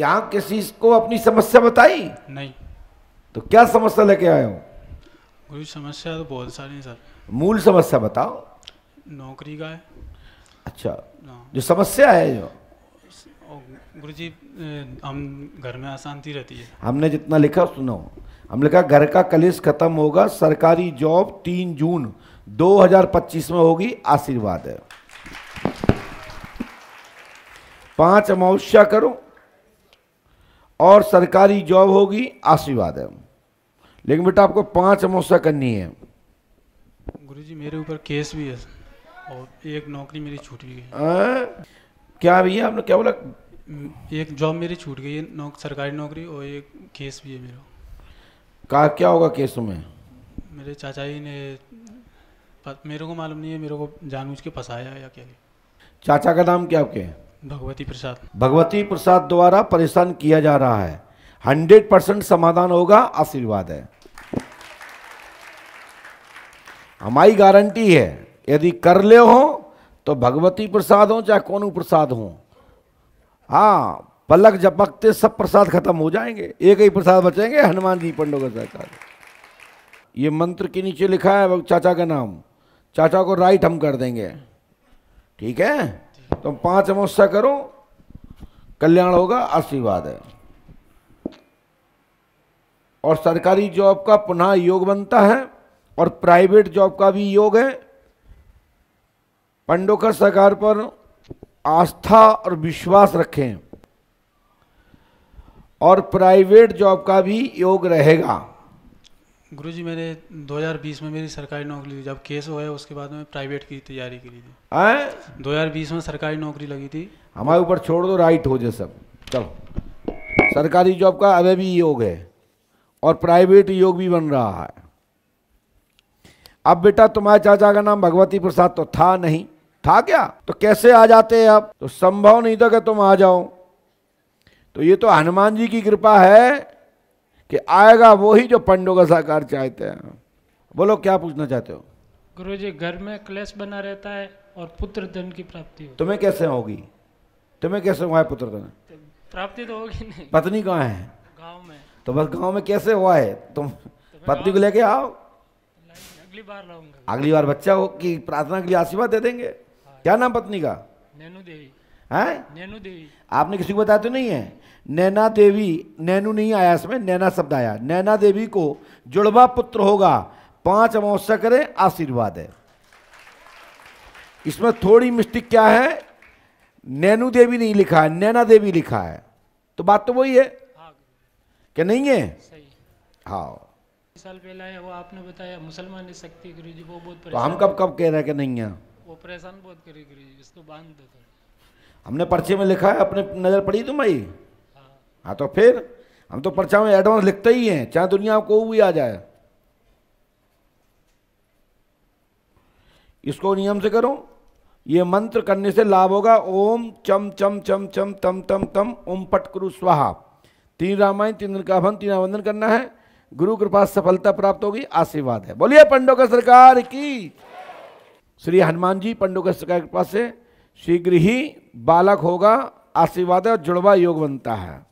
यहां किसी को अपनी समस्या बताई नहीं तो क्या समस्या लेके आए हो कोई समस्या तो बहुत सारी है सर मूल समस्या बताओ नौकरी का है अच्छा हाँ। जो समस्या है जो गुरु जी हम घर में अशांति रहती है हमने जितना लिखा सुनो हम लिखा घर का कलेश खत्म होगा सरकारी जॉब तीन जून 2025 में होगी आशीर्वाद है पांच अमावस्या करो और सरकारी जॉब होगी आशीर्वाद है लेकिन बेटा आपको पांच अमोसा करनी है गुरु जी मेरे ऊपर केस भी है और एक नौकरी मेरी छूट गई क्या भैया आपने क्या बोला एक जॉब मेरी छूट गई है नौक, सरकारी नौकरी और एक केस भी है मेरा कहा क्या होगा केस में मेरे चाचा जी ने मेरे को मालूम नहीं है मेरे को जानबूझ के फंसाया या क्या चाचा का नाम क्या आपके भगवती प्रसाद भगवती प्रसाद द्वारा परेशान किया जा रहा है हंड्रेड परसेंट समाधान होगा आशीर्वाद है हमारी गारंटी है यदि कर ले हो तो भगवती प्रसाद हो चाहे कौन प्रसाद हो हाँ पलक झपकते सब प्रसाद खत्म हो जाएंगे एक ही प्रसाद बचेंगे हनुमान जी पंडो का सहकार ये मंत्र के नीचे लिखा है चाचा का नाम चाचा को राइट हम कर देंगे ठीक है तो पांच अमावस्या करो कल्याण होगा आशीर्वाद है और सरकारी जॉब का पुनः योग बनता है और प्राइवेट जॉब का भी योग है पंडोकर सरकार पर आस्था और विश्वास रखें और प्राइवेट जॉब का भी योग रहेगा गुरुजी मेरे 2020 में मेरी सरकारी नौकरी थी जब केस हो गया उसके बाद में प्राइवेट की तैयारी करी थी आए? 2020 में सरकारी नौकरी लगी थी हमारे ऊपर छोड़ दो राइट हो जाए सब चलो सरकारी जॉब का अभी भी योग है और प्राइवेट योग भी बन रहा है अब बेटा तुम्हारे चाचा का नाम भगवती प्रसाद तो था नहीं था क्या तो कैसे आ जाते अब तो संभव नहीं था कि तुम आ जाओ तो ये तो हनुमान जी की कृपा है कि आएगा वो ही जो पंडो का साकार चाहते हैं बोलो क्या पूछना चाहते हो गुरु जी घर में क्लेश बना रहता है और पुत्र धन की प्राप्ति हो तुम्हें कैसे होगी तुम्हें कैसे हुआ है पुत्र धन प्राप्ति तो होगी नहीं पत्नी कहाँ है गाँव में तो बस गाँव में कैसे हुआ है तुम तो पत्नी को लेके आओ अगली बार लाऊंगा अगली बार बच्चा हो कि प्रार्थना के लिए आशीर्वाद दे देंगे हाँ। क्या नाम पत्नी का नैनू देवी हैं नैनो देवी आपने किसी को बताया तो नहीं है नैना देवी नैनू नहीं आया इसमें नैना शब्द आया नैना देवी को जुड़वा पुत्र होगा पांच अमावस्या करें आशीर्वाद है इसमें थोड़ी मिस्टिक क्या है नैनू देवी नहीं लिखा है नैना देवी लिखा है तो बात तो वही है हाँ। क्या नहीं है सही हाँ साल पहला है वो आपने बताया मुसलमान ने शक्ति गुरु जी वो बहुत तो हम कब कब कह रहे हैं कि नहीं है वो परेशान बहुत करे गुरु जी इसको बांध दो हमने पर्चे में लिखा है अपने नज़र पड़ी तुम भाई हाँ तो फिर हम तो पर्चा में एडवांस लिखते ही हैं चाहे दुनिया को भी आ जाए इसको नियम से करो ये मंत्र करने से लाभ होगा ओम चम चम चम चम तम तम तम ओम पट कुरु स्वाहा तीन रामायण तीन दिन का भन तीन आवंदन करना है गुरु कृपा सफलता प्राप्त होगी आशीर्वाद है बोलिए पंडो का सरकार की श्री हनुमान जी पंडो का सरकार के पास से शीघ्र ही बालक होगा आशीर्वाद और जुड़वा योग बनता है